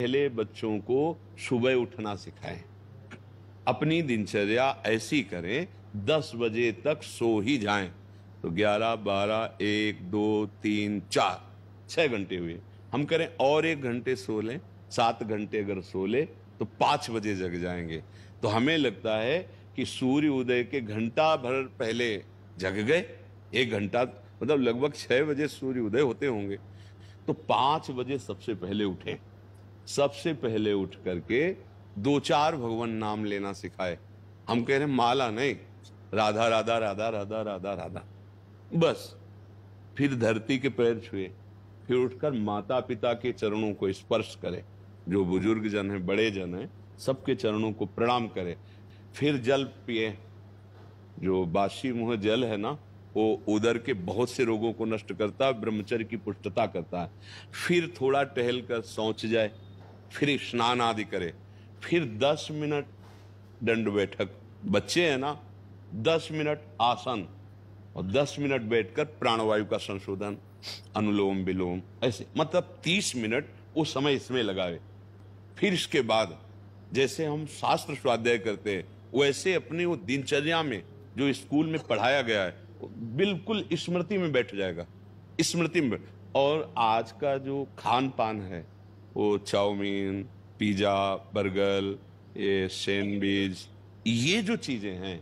पहले बच्चों को सुबह उठना सिखाएं अपनी दिनचर्या ऐसी करें दस बजे तक सो ही जाएं तो ग्यारह बारह एक दो तीन चार छह घंटे हुए हम करें और एक घंटे सो लें सात घंटे अगर सो ले तो पांच बजे जग जाएंगे तो हमें लगता है कि सूर्य उदय के घंटा भर पहले जग गए एक घंटा मतलब लगभग छह बजे सूर्य उदय होते होंगे तो पांच बजे सबसे पहले उठें सबसे पहले उठ करके दो चार भगवान नाम लेना सिखाए हम कह रहे माला नहीं राधा राधा राधा राधा राधा राधा बस फिर धरती के पैर छुए फिर उठकर माता पिता के चरणों को स्पर्श करें जो बुजुर्ग जन हैं बड़े जन हैं सबके चरणों को प्रणाम करें फिर जल पिए जो बासी मुह जल है ना वो उदर के बहुत से रोगों को नष्ट करता है ब्रह्मचर्य की पुष्टता करता है फिर थोड़ा टहल कर सोच जाए फिर स्नान आदि करे फिर दस मिनट दंड बैठक बच्चे हैं ना दस मिनट आसन और दस मिनट बैठकर प्राणवायु का संशोधन अनुलोम विलोम ऐसे मतलब तीस मिनट उस समय इसमें लगावे फिर इसके बाद जैसे हम शास्त्र स्वाध्याय करते हैं वैसे अपने वो दिनचर्या में जो स्कूल में पढ़ाया गया है बिल्कुल स्मृति में बैठ जाएगा स्मृति में और आज का जो खान पान है वो चाउमीन पिज़्ज़ा बर्गर ये सैंडविच ये जो चीज़ें हैं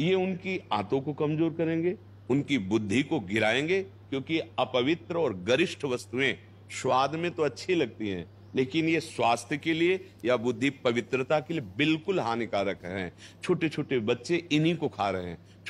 ये उनकी आंतों को कमज़ोर करेंगे उनकी बुद्धि को गिराएंगे क्योंकि अपवित्र और गरिष्ठ वस्तुएं स्वाद में तो अच्छी लगती हैं लेकिन ये स्वास्थ्य के लिए या बुद्धि पवित्रता के लिए बिल्कुल हानिकारक हैं छोटे छोटे बच्चे इन्हीं को खा रहे हैं